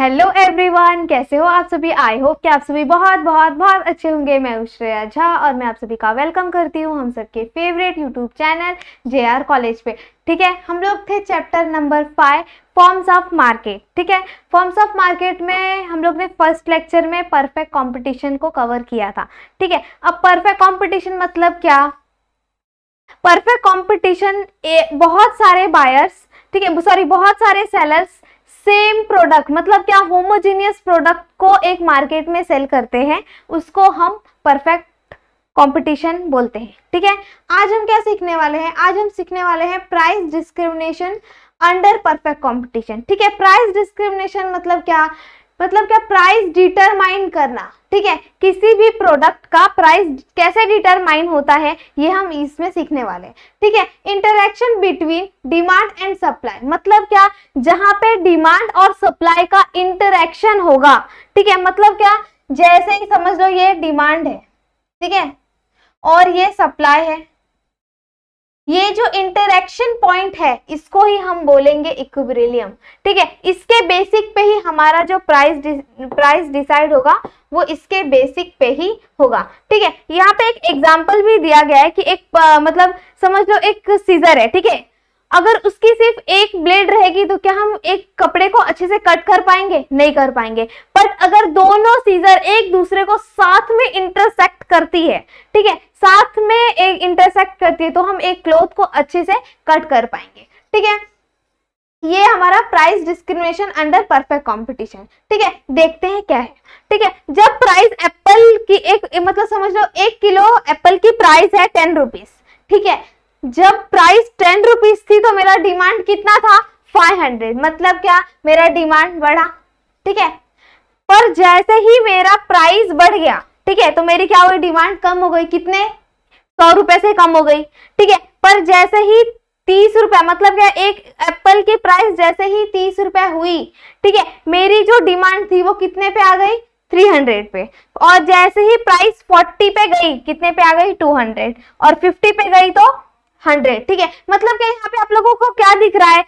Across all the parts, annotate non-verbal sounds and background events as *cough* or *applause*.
hello everyone कैसे हो आप सभी आई होप कि आप सभी बहुत बहुत बहुत अच्छे होंगे मैं हूँ श्रेया झा और मैं आप सभी का वेलकम करती हूँ हम सबके favourite YouTube channel J R college पे ठीक है हम लोग थे chapter number five forms of market ठीक है फॉर्म्स ऑफ मार्केट में हम लोग ने फर्स्ट लेक्चर में परफेक्ट कॉम्पिटिशन को कवर किया था ठीक है अब परफेक्ट कॉम्पिटिशन मतलब क्या परफेक्ट कॉम्पिटिशन बहुत सारे बायर्स ठीक है सॉरी बहुत सारे सेलर्स सेम प्रोडक्ट मतलब क्या होमोजीनियस प्रोडक्ट को एक मार्केट में सेल करते हैं उसको हम परफेक्ट कंपटीशन बोलते हैं ठीक है आज हम क्या सीखने वाले हैं आज हम सीखने वाले हैं price discrimination under perfect competition ठीक है प्राइस डिस्क्रिमिनेशन मतलब क्या मतलब क्या प्राइस डिटरमाइन करना ठीक है किसी भी प्रोडक्ट का प्राइस कैसे डिटरमाइन होता है ये हम इसमें सीखने वाले हैं ठीक है interaction between demand and supply मतलब क्या जहां पे डिमांड और सप्लाई का इंटरेक्शन होगा ठीक है मतलब क्या जैसे ही समझ लो ये डिमांड है ठीक है और ये सप्लाई है ये जो इंटरेक्शन पॉइंट है इसको ही हम बोलेंगे इक्विब्रिलियम ठीक है इसके बेसिक पे ही हमारा जो प्राइस प्राइस डिसाइड होगा वो इसके बेसिक पे ही होगा ठीक है यहाँ पे एक एग्जांपल भी दिया गया है कि एक मतलब समझ लो एक सीजर है ठीक है अगर उसकी सिर्फ एक ब्लेड रहेगी तो क्या हम एक कपड़े को अच्छे से कट कर पाएंगे नहीं कर पाएंगे बट अगर दोनों सीजर एक दूसरे को साथ में इंटरसेक्ट करती है ठीक है साथ में एक इंटरसेक्ट करती है तो हम एक क्लोथ को अच्छे से कट कर पाएंगे ठीक है ये हमारा price discrimination under perfect competition ठीक है देखते हैं क्या है ठीक है जब प्राइस एप्पल की एक मतलब समझ लो एक किलो एप्पल की प्राइस है टेन रुपीज ठीक है जब प्राइस टेन रुपीज थी तो मेरा डिमांड कितना था फाइव हंड्रेड मतलब क्या मेरा डिमांड बढ़ा ठीक है पर जैसे ही मेरा प्राइस बढ़ गया ठीक है तो मेरी क्या हुई डिमांड कम हो गई कितने सौ रुपए से कम हो गई ठीक है पर जैसे ही तीस रुपए मतलब क्या एक एप्पल की प्राइस जैसे ही तीस रुपए हुई ठीक है मेरी जो डिमांड थी वो कितने पे आ गई थ्री हंड्रेड पे और जैसे ही प्राइस फोर्टी पे गई कितने पे आ गई टू हंड्रेड और फिफ्टी पे गई तो हंड्रेड ठीक है मतलब क्या यहाँ पे आप लोगों को क्या दिख रहा है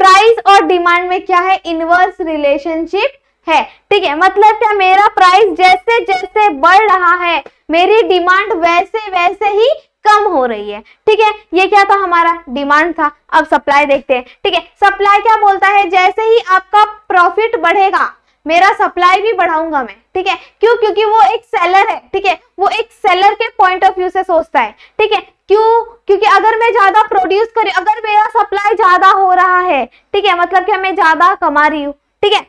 प्राइस और डिमांड में क्या है इनवर्स रिलेशनशिप है ठीक है मतलब क्या मेरा प्राइस जैसे जैसे बढ़ रहा है मेरी डिमांड वैसे वैसे ही कम हो रही है ठीक है ये क्या था हमारा डिमांड था अब सप्लाई देखते हैं ठीक है सप्लाई क्या बोलता है जैसे ही आपका प्रॉफिट बढ़ेगा मेरा सप्लाई भी बढ़ाऊंगा मैं ठीक है क्यों क्योंकि वो एक सेलर है ठीक है वो एक सेलर के पॉइंट ऑफ व्यू से सोचता है ठीक है क्यों क्योंकि अगर मैं ज्यादा प्रोड्यूस करी अगर मेरा सप्लाई ज्यादा हो रहा है ठीक है मतलब कि मैं ज्यादा कमा रही हूँ ठीक है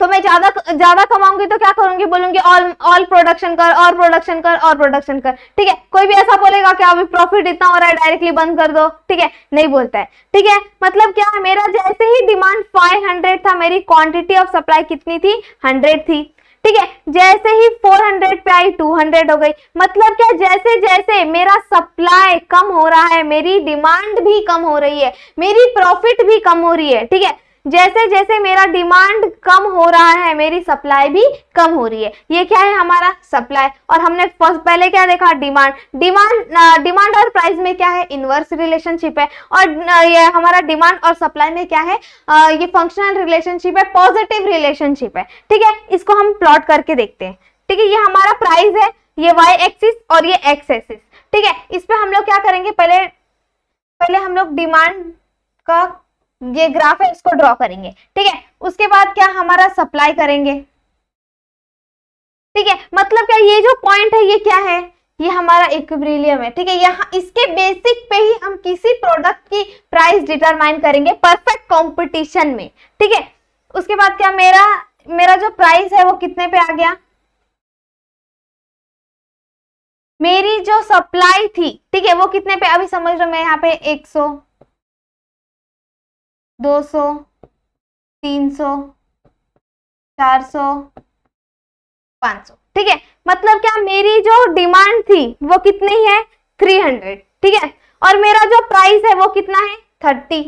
तो मैं ज्यादा ज्यादा कमाऊंगी तो क्या करूंगी बोलूंगी ऑल ऑल प्रोडक्शन कर और प्रोडक्शन कर और प्रोडक्शन कर ठीक है कोई भी ऐसा बोलेगा कि अभी प्रॉफिट इतना हो रहा है डायरेक्टली बंद कर दो ठीक है नहीं बोलता है ठीक है मतलब क्या है मेरा जैसे ही डिमांड 500 था मेरी क्वांटिटी ऑफ सप्लाई कितनी थी हंड्रेड थी ठीक है जैसे ही 400 पे आई 200 हो गई मतलब क्या जैसे जैसे मेरा सप्लाई कम हो रहा है मेरी डिमांड भी कम हो रही है मेरी प्रॉफिट भी कम हो रही है ठीक है जैसे जैसे मेरा डिमांड कम हो रहा है मेरी सप्लाई भी कम हो रही है ये क्या है हमारा सप्लाई और हमने फर्स्ट पहले क्या देखा डिमांड डिमांड डिमांड और प्राइस में क्या है इनवर्स रिलेशनशिप है और ये हमारा डिमांड और सप्लाई में क्या है आ, ये फंक्शनल रिलेशनशिप है पॉजिटिव रिलेशनशिप है ठीक है इसको हम प्लॉट करके देखते हैं ठीक है ये हमारा प्राइस है ये वाई एक्सिस और ये एक्स एक्सिस ठीक है इस पर हम लोग क्या करेंगे पहले पहले हम लोग डिमांड का ये ग्राफ है इसको ड्रॉ करेंगे ठीक है उसके बाद क्या हमारा सप्लाई करेंगे ठीक है मतलब क्या ये जो पॉइंट है ये क्या है ये हमारा इक्विब्रिलियम है ठीक है यहाँ इसके बेसिक पे ही हम किसी प्रोडक्ट की प्राइस डिटरमाइन करेंगे परफेक्ट कंपटीशन में ठीक है उसके बाद क्या मेरा मेरा जो प्राइस है वो कितने पे आ गया मेरी जो सप्लाई थी ठीक है वो कितने पे अभी समझ रहे मैं यहाँ पे 100 दो सौ तीन सौ चार सौ पाँच सौ ठीक है मतलब क्या मेरी जो डिमांड थी वो कितनी है थ्री हंड्रेड ठीक है और मेरा जो प्राइस है वो कितना है thirty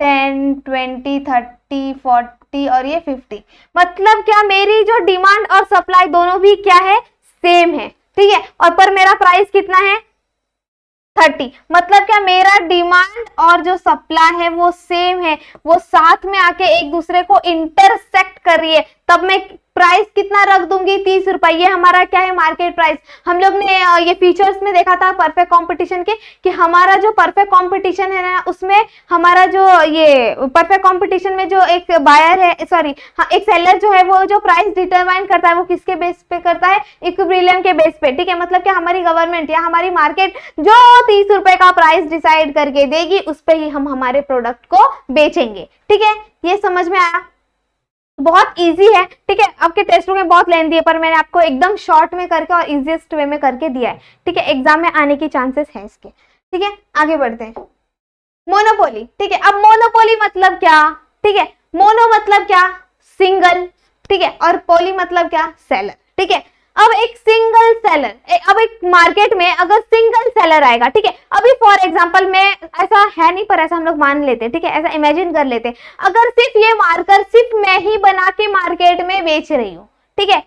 ten twenty thirty forty और ये फिफ्टी मतलब क्या मेरी जो डिमांड और सप्लाई दोनों भी क्या है सेम है ठीक है और पर मेरा प्राइस कितना है थर्टी मतलब क्या मेरा डिमांड और जो सप्लाई है वो सेम है वो साथ में आके एक दूसरे को इंटरसेक्ट कर रही है तब मैं प्राइस कितना रख दूंगी तीस रुपए ये हमारा क्या है मार्केट प्राइस हम लोग ने ये फीचर्स में देखा था परफेक्ट कंपटीशन के कि हमारा जो परफेक्ट कंपटीशन है ना उसमें हमारा जो ये परफेक्ट कंपटीशन में जो एक बायर है सॉरी हाँ, एक सेलर जो है वो जो प्राइस डिटरमाइन करता है वो किसके बेस पे करता है इक्विब्रिलियम के बेस पे ठीक है मतलब कि हमारी गवर्नमेंट या हमारी मार्केट जो तीस रुपए का प्राइस डिसाइड करके देगी उस पर ही हम हमारे प्रोडक्ट को बेचेंगे ठीक है ये समझ में आया बहुत इजी है ठीक है आपके टेस्ट बुक में बहुत लेंदी है पर मैंने आपको एकदम शॉर्ट में करके और इजिएस्ट वे में करके दिया है ठीक है एग्जाम में आने के चांसेस है इसके ठीक है आगे बढ़ते हैं मोनोपोली ठीक है अब मोनोपोली मतलब क्या ठीक है मोनो मतलब क्या सिंगल ठीक है और पोली मतलब क्या सेलर ठीक है अब एक सिंगल सेलर अब एक मार्केट में अगर सिंगल सेलर आएगा ठीक है अभी फॉर एग्जांपल में ऐसा है नहीं पर ऐसा हम लोग मान लेते ठीक है ऐसा इमेजिन कर लेते अगर सिर्फ ये मार्कर सिर्फ मैं ही बना के मार्केट में बेच रही हूँ ठीक है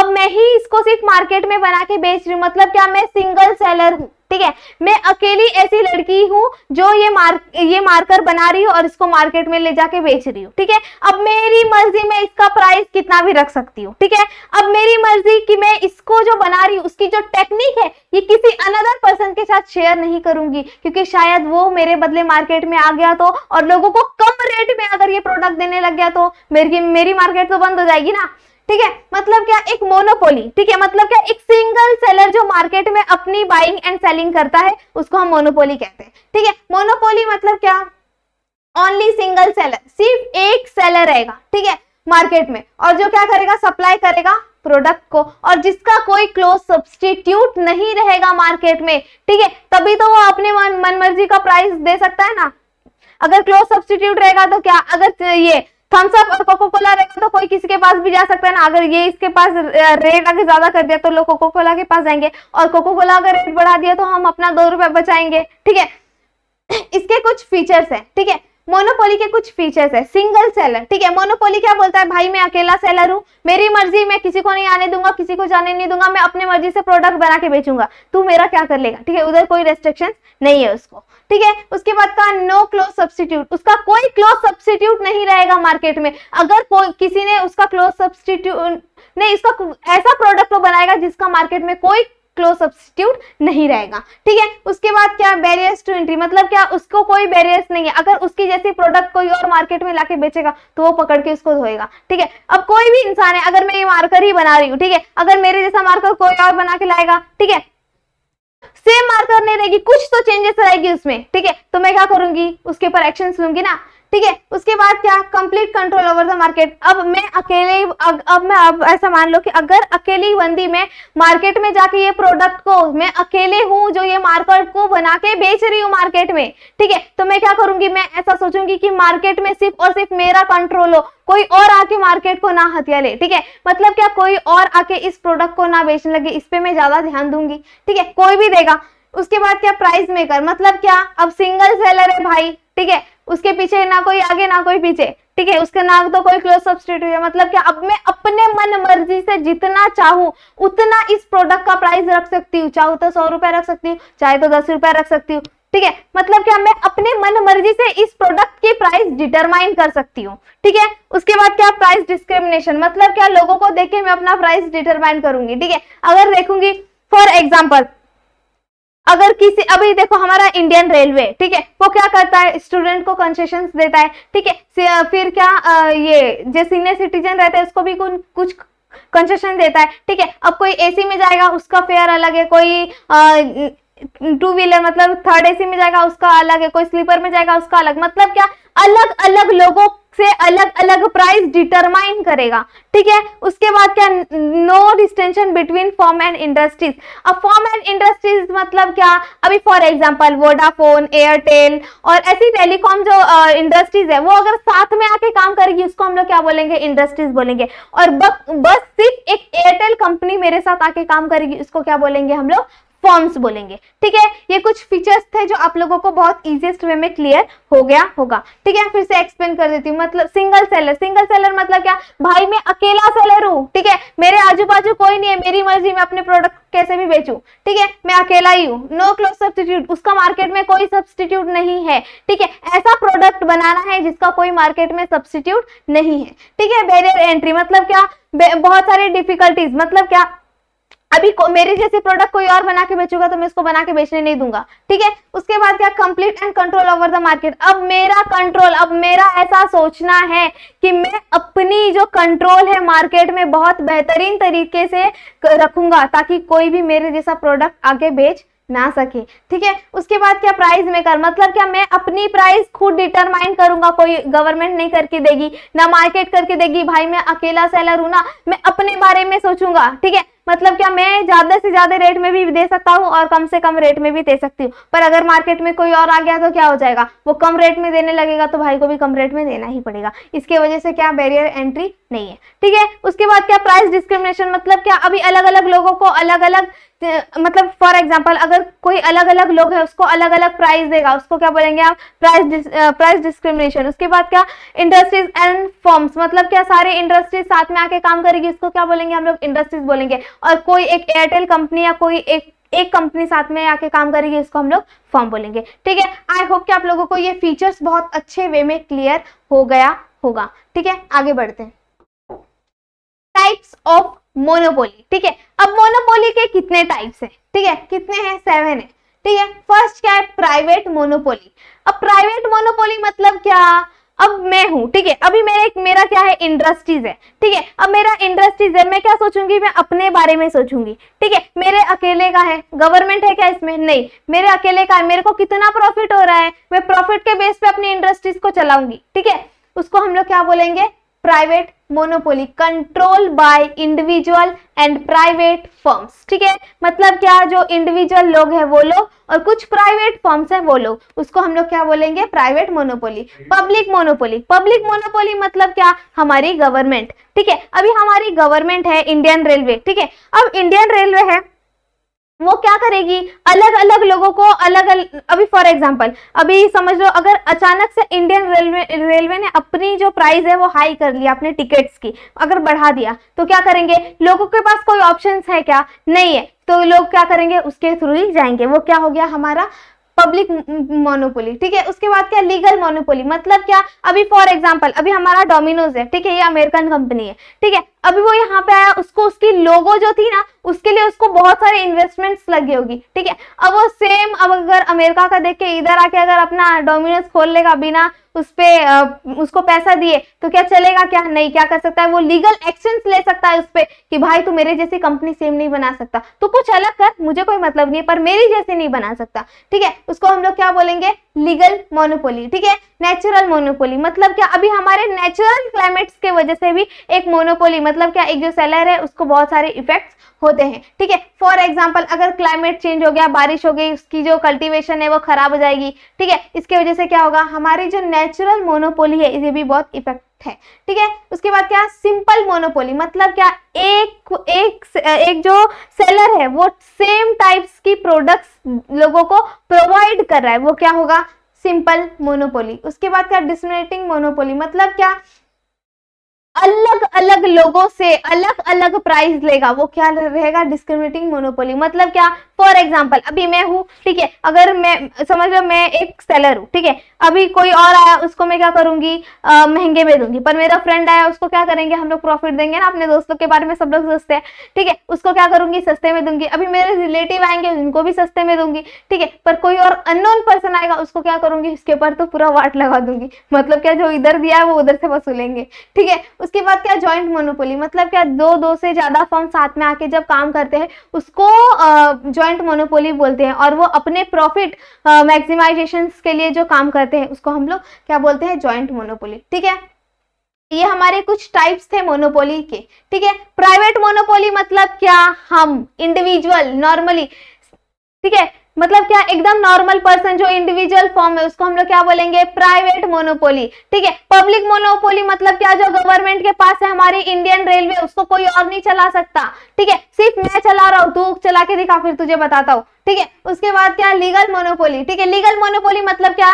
अब मैं ही इसको सिर्फ मार्केट में बना के बेच रही हूँ मतलब क्या मैं सिंगल सेलर हूँ ठीक है मैं अकेली ऐसी लड़की हूँ जो ये मार्क ये मार्कर बना रही हूँ और इसको मार्केट में ले जाके बेच रही हूँ ठीक है अब मेरी मर्जी में इसका प्राइस कितना भी रख सकती हूँ ठीक है अब मेरी मर्जी की मैं इसको जो बना रही हूँ उसकी जो टेक्निक है ये किसी अनदर पर्सन के साथ शेयर नहीं करूंगी क्योंकि शायद वो मेरे बदले मार्केट में आ गया तो और लोगों को कम रेट में अगर ये प्रोडक्ट देने लग गया तो मेरी मेरी मार्केट तो बंद हो जाएगी ना ठीक है मतलब क्या एक मोनोपोली ठीक है मतलब क्या एक सिंगल सेलर जो मार्केट में अपनी बाइंग एंड सेलिंग करता है उसको हम मोनोपोली कहते हैं ठीक है मोनोपोली मतलब क्या ओनली सिंगल सेलर सिर्फ एक सेलर रहेगा ठीक है मार्केट में और जो क्या करेगा सप्लाई करेगा प्रोडक्ट को और जिसका कोई क्लोज सब्सटीट्यूट नहीं रहेगा मार्केट में ठीक है तभी तो वो अपने मन मनमर्जी का प्राइस दे सकता है ना अगर क्लोज सब्सटीट्यूट रहेगा तो क्या अगर ये थम्स अप और कोको कोला रहेगा तो कोई किसी के पास भी जा सकता है ना अगर ये इसके पास रेट अगर ज्यादा कर दिया तो लोग कोको कोला के पास जाएंगे और कोको कोला अगर रेट बढ़ा दिया तो हम अपना दो रुपए बचाएंगे ठीक है इसके कुछ फीचर्स हैं ठीक है मोनोपोली के कुछ फीचर्स है सिंगल सेलर ठीक है मोनोपोली क्या बोलता है भाई मैं अकेला सेलर हूँ मेरी मर्जी मैं किसी को नहीं आने दूंगा किसी को जाने नहीं दूंगा मैं अपने मर्जी से प्रोडक्ट बना के बेचूंगा तू मेरा क्या कर लेगा ठीक है उधर कोई रेस्ट्रिक्शन नहीं है उसको ठीक है उसके बाद का नो क्लोज सब्सटीट्यूट उसका कोई क्लोज सब्सटीट्यूट नहीं रहेगा मार्केट में अगर कोई किसी ने उसका क्लोज सब्सटीट्यूट नहीं इसका ऐसा प्रोडक्ट वो तो बनाएगा जिसका मार्केट में कोई क्लोज सब्सिट्यूट नहीं रहेगा ठीक है उसके बाद क्या बैरियर्स टू एंट्री मतलब क्या उसको कोई बैरियर्स नहीं है अगर उसकी जैसी प्रोडक्ट कोई और मार्केट में लाके बेचेगा तो वो पकड़ के उसको धोएगा ठीक है अब कोई भी इंसान है अगर मैं ये मार्कर ही बना रही हूँ ठीक है अगर मेरे जैसा मार्कर कोई और बना के लाएगा ठीक है सेम मार्कर नहीं रहेगी कुछ तो चेंजेस रहेगी उसमें ठीक है तो मैं क्या करूंगी उसके ऊपर एक्शन लूंगी ना ठीक है उसके बाद क्या complete control over the market अब मैं अकेले अग, अब मैं अब ऐसा मान लो कि अगर अकेली बंदी में मार्केट में जाके ये प्रोडक्ट को मैं अकेले हूँ जो ये मार्केट को बना के बेच रही हूँ मार्केट में ठीक है तो मैं क्या करूंगी मैं ऐसा सोचूंगी कि मार्केट में सिर्फ और सिर्फ मेरा कंट्रोल हो कोई और आके मार्केट को ना हथिया ले ठीक है मतलब क्या कोई और आके इस प्रोडक्ट को ना बेचने लगे इस पर मैं ज्यादा ध्यान दूंगी ठीक है कोई भी देगा उसके बाद क्या प्राइस मेकर मतलब क्या अब सिंगल सेलर है भाई ठीक है उसके पीछे ना कोई आगे ना कोई पीछे ठीक है उसके ना तो कोई क्लोज सब्सिट्यूट है मतलब कि अब मैं अपने मन मर्जी से जितना चाहूँ उतना इस प्रोडक्ट का प्राइस रख सकती हूँ चाहू तो सौ रुपए रख सकती हूँ चाहे तो दस रुपए रख सकती हूँ ठीक है मतलब क्या मैं अपने मन मर्जी से इस प्रोडक्ट की प्राइस डिटरमाइन कर सकती हूँ ठीक है उसके बाद क्या प्राइस डिस्क्रिमिनेशन मतलब क्या लोगों को देखे मैं अपना प्राइस डिटरमाइन करूंगी ठीक है अगर देखूंगी फॉर एग्जाम्पल अगर किसी अभी देखो हमारा इंडियन रेलवे ठीक है वो क्या करता है स्टूडेंट को कंसेशन देता है ठीक है फिर क्या आ, ये जो सीनियर सिटीजन रहता है उसको भी कुछ कंसेशन देता है ठीक है अब कोई एसी में जाएगा उसका फेयर अलग है कोई आ, टू व्हीलर मतलब थर्ड एसी में जाएगा उसका अलग है कोई स्लीपर में जाएगा उसका अलग मतलब क्या अलग अलग लोगों से अलग अलग प्राइस डिटरमाइन करेगा ठीक है उसके बाद क्या no distinction between firm and industries अब फॉर्म एंड इंडस्ट्रीज मतलब क्या अभी फॉर एग्जाम्पल वोडाफोन एयरटेल और ऐसी टेलीकॉम जो इंडस्ट्रीज uh, है वो अगर साथ में आके काम करेगी उसको हम लोग क्या बोलेंगे इंडस्ट्रीज बोलेंगे और बस सिर्फ एक एयरटेल कंपनी मेरे साथ आके काम करेगी उसको क्या बोलेंगे हम लोग फॉर्म्स बोलेंगे ठीक है ये कुछ फीचर्स थे जो आप लोगों को बहुत इजीएस्ट वे में क्लियर हो गया होगा ठीक है फिर से एक्सप्लेन कर देती हूँ मतलब सिंगल सेलर सिंगल सेलर मतलब क्या भाई मैं अकेला सेलर हूँ ठीक है मेरे आजू बाजू कोई नहीं है मेरी मर्जी मैं अपने प्रोडक्ट कैसे भी बेचू ठीक है मैं अकेला ही हूँ नो क्लोज सब्सटीट्यूट उसका मार्केट में कोई सब्सटीट्यूट नहीं है ठीक है ऐसा प्रोडक्ट बनाना है जिसका कोई मार्केट में सब्सटीट्यूट नहीं है ठीक है बैरियर एंट्री मतलब क्या बहुत सारे डिफिकल्टीज मतलब क्या अभी मेरे जैसे प्रोडक्ट कोई और बना के बेचूंगा तो मैं इसको बना के बेचने नहीं दूंगा ठीक है उसके बाद क्या complete and control over the market अब मेरा कंट्रोल अब मेरा ऐसा सोचना है कि मैं अपनी जो कंट्रोल है मार्केट में बहुत बेहतरीन तरीके से रखूंगा ताकि कोई भी मेरे जैसा प्रोडक्ट आगे बेच ना सके ठीक है उसके बाद क्या प्राइस मेकर मतलब क्या मैं अपनी प्राइस खुद डिटरमाइन करूंगा कोई गवर्नमेंट नहीं करके देगी ना मार्केट करके देगी भाई मैं अकेला सेलर हूं ना मैं अपने बारे में सोचूंगा ठीक है मतलब क्या मैं ज़्यादा से ज़्यादा रेट में भी दे सकता हूँ और कम से कम रेट में भी दे सकती हूँ पर अगर मार्केट में कोई और आ गया तो क्या हो जाएगा वो कम रेट में देने लगेगा तो भाई को भी कम रेट में देना ही पड़ेगा इसके वजह से क्या बैरियर एंट्री नहीं है ठीक है उसके बाद क्या प्राइस डिस्क्रिमिनेशन मतलब क्या अभी अलग अलग लोगों को अलग अलग मतलब फॉर एग्जाम्पल अगर कोई अलग अलग लोग है उसको अलग अलग प्राइस देगा उसको क्या बोलेंगे आप प्राइस प्राइस डिस्क्रिमिनेशन उसके बाद क्या इंडस्ट्रीज एंड फॉर्म्स मतलब क्या सारे इंडस्ट्रीज साथ में आके काम करेगी उसको क्या बोलेंगे हम लोग इंडस्ट्रीज बोलेंगे और कोई एक एयरटेल कंपनी या कोई एक एक कंपनी साथ में आके काम करेगी इसको हम लोग फॉर्म बोलेंगे ठीक है आई होप कि आप लोगों को ये फीचर्स बहुत अच्छे वे में क्लियर हो गया होगा ठीक है आगे बढ़ते हैं टाइप्स ऑफ मोनोपोली ठीक है अब मोनोपोली के कितने टाइप्स हैं ठीक है कितने हैं सेवन है ठीक है फर्स्ट क्या है प्राइवेट मोनोपोली अब प्राइवेट मोनोपोली मतलब क्या अब मैं हूँ ठीक है अभी मेरे एक मेरा क्या है इंडस्ट्रीज है ठीक है अब मेरा इंडस्ट्रीज है मैं क्या सोचूंगी मैं अपने बारे में सोचूंगी ठीक है मेरे अकेले का है गवर्नमेंट है क्या इसमें नहीं मेरे अकेले का है मेरे को कितना प्रॉफिट हो रहा है मैं प्रॉफिट के बेस पे अपनी इंडस्ट्रीज को चलाऊंगी ठीक है उसको हम लोग क्या बोलेंगे private monopoly control by individual and private firms ठीक है मतलब क्या जो इंडिविजुअल लोग हैं वो लोग और कुछ प्राइवेट फर्म्स हैं वो लोग उसको हम लोग क्या बोलेंगे private monopoly public monopoly public monopoly मतलब क्या हमारी गवर्नमेंट ठीक है अभी हमारी गवर्नमेंट है इंडियन रेलवे ठीक है अब इंडियन रेलवे है वो क्या करेगी अलग अलग लोगों को अलग अलग अभी फॉर एग्जाम्पल अभी समझ लो अगर अचानक से इंडियन रेलवे रेलवे ने अपनी जो प्राइस है वो हाई कर लिया अपने टिकट्स की अगर बढ़ा दिया तो क्या करेंगे लोगों के पास कोई ऑप्शन है क्या नहीं है तो लोग क्या करेंगे उसके थ्रू ही जाएंगे वो क्या हो गया हमारा पब्लिक मोनोपोली ठीक है उसके बाद क्या लीगल मोनोपोली मतलब क्या अभी फॉर एग्जाम्पल अभी हमारा डोमिनोज है ठीक है ये अमेरिकन कंपनी है ठीक है अभी वो यहाँ पे आया उसको उसकी लोगो जो थी ना उसके लिए उसको बहुत सारे इन्वेस्टमेंट्स लगी होगी ठीक है अब वो सेम अब अगर अमेरिका का देख के इधर आके अगर अपना डोमिनोज खोल लेगा बिना उस पर उसको पैसा दिए तो क्या चलेगा क्या नहीं क्या कर सकता है वो लीगल एक्शन ले सकता है उस पर कि भाई तू मेरे जैसी कंपनी सेम नहीं बना सकता तो कुछ अलग कर मुझे कोई मतलब नहीं है पर मेरी जैसे नहीं बना सकता ठीक है उसको हम लोग क्या बोलेंगे लीगल मोनोपोली ठीक है नेचुरल मोनोपोली मतलब क्या अभी हमारे नेचुरल क्लाइमेट्स के वजह से भी एक मोनोपोली मतलब क्या एक जो सेलर है उसको बहुत सारे इफेक्ट्स होते हैं ठीक है फॉर एग्जाम्पल अगर क्लाइमेट चेंज हो गया बारिश हो गई उसकी जो कल्टीवेशन है वो खराब हो जाएगी ठीक है इसके वजह से क्या होगा हमारी जो नेचुरल मोनोपोली है इसे भी बहुत इफेक्ट है ठीक है उसके बाद क्या सिंपल मोनोपोली मतलब क्या एक एक एक जो सेलर है वो सेम टाइप्स की प्रोडक्ट्स लोगों को प्रोवाइड कर रहा है वो क्या होगा सिंपल मोनोपोली उसके बाद क्या डिस्मिनेटिंग मोनोपोली मतलब क्या अलग अलग लोगों से अलग अलग प्राइस लेगा वो क्या रहेगा डिस्क्रिमिनेटिंग मोनोपोली मतलब क्या फॉर एग्जाम्पल अभी मैं हूँ ठीक है अगर मैं समझ लो मैं एक सेलर हूँ ठीक है अभी कोई और आया उसको मैं क्या करूंगी महंगे में दूंगी पर मेरा फ्रेंड आया उसको क्या करेंगे हम लोग प्रॉफिट देंगे ना अपने दोस्तों के बारे में सब लोग सोचते हैं ठीक है उसको क्या करूंगी सस्ते में दूंगी अभी मेरे रिलेटिव आएंगे उनको भी सस्ते में दूंगी ठीक है पर कोई और अननोन पर्सन आएगा उसको क्या करूंगी इसके ऊपर तो पूरा वाट लगा दूंगी मतलब क्या जो इधर दिया है वो उधर से वसूलेंगे ठीक है उसके बाद क्या ज्वाइंट मोनोपोली मतलब क्या दो दो से ज़्यादा फर्म साथ में आके जब काम करते हैं उसको ज्वाइंट मोनोपोली बोलते हैं और वो अपने प्रॉफिट मैक्सिमाइजेशन के लिए जो काम करते हैं उसको हम लोग क्या बोलते हैं ज्वाइंट मोनोपोली ठीक है ये हमारे कुछ टाइप्स थे मोनोपोली के ठीक है प्राइवेट मोनोपोली मतलब क्या हम इंडिविजुअल नॉर्मली ठीक है मतलब क्या एकदम नॉर्मल पर्सन जो इंडिविजुअल फॉर्म है उसको हम लोग क्या बोलेंगे प्राइवेट मोनोपोली ठीक है पब्लिक मोनोपोली मतलब क्या जो गवर्नमेंट के पास है हमारी इंडियन रेलवे उसको कोई और नहीं चला सकता ठीक है सिर्फ मैं चला रहा हूँ तू चला के दिखा फिर तुझे बताता हूँ ठीक है उसके बाद क्या लीगल मोनोपोली ठीक है लीगल मोनोपोली मतलब क्या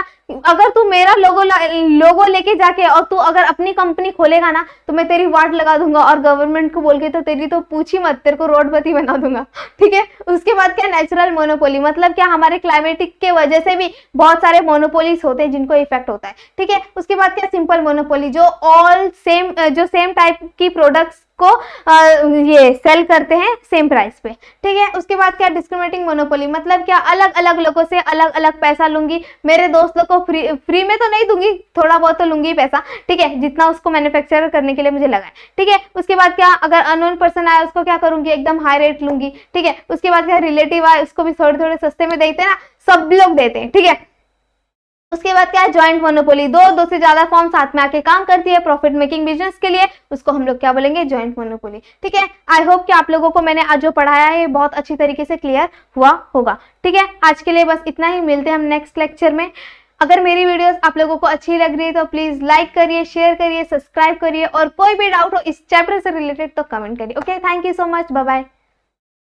अगर तू मेरा लोगो लोगो लेके जाके और तू अगर अपनी कंपनी खोलेगा ना तो मैं तेरी वार्ड लगा दूंगा और गवर्नमेंट को बोल के तो तेरी तो पूछ ही मत तेरे को रोडपति बना दूंगा *laughs* ठीक है उसके बाद क्या नेचुरल मोनोपोली मतलब क्या हमारे क्लाइमेटिक के वजह से भी बहुत सारे मोनोपोलीस होते हैं जिनको इफेक्ट होता है ठीक है उसके बाद क्या सिंपल मोनोपोली जो ऑल सेम जो सेम टाइप की प्रोडक्ट्स को ये सेल करते हैं सेम प्राइस पे ठीक है उसके बाद क्या डिस्क्रिमिनेटिंग मोनोपोली मतलब क्या अलग अलग लोगों से अलग अलग पैसा लूंगी मेरे दोस्त लोग को फ्री फ्री में तो नहीं दूंगी थोड़ा बहुत तो लूंगी पैसा ठीक है जितना उसको मैन्युफैक्चर करने के लिए मुझे लगा है ठीक है उसके बाद क्या अगर अनोन पर्सन आया उसको क्या करूंगी एकदम हाई रेट लूंगी ठीक है उसके बाद क्या रिलेटिव आए उसको भी थोड़े थोड़े सस्ते में देते हैं ना सब लोग देते हैं ठीक है उसके बाद क्या है ज्वाइंट मोनोपोली दो दो से ज्यादा फॉर्म साथ में आके काम करती है प्रॉफिट मेकिंग बिजनेस के लिए उसको हम लोग क्या बोलेंगे ज्वाइंट मोनोपोली ठीक है आई होप कि आप लोगों को मैंने आज जो पढ़ाया है बहुत अच्छी तरीके से क्लियर हुआ होगा ठीक है आज के लिए बस इतना ही मिलते हैं हम नेक्स्ट लेक्चर में अगर मेरी वीडियोस आप लोगों को अच्छी लग रही है तो प्लीज़ लाइक करिए शेयर करिए सब्सक्राइब करिए और कोई भी डाउट हो इस चैप्टर से रिलेटेड तो कमेंट करिए okay thank you so much bye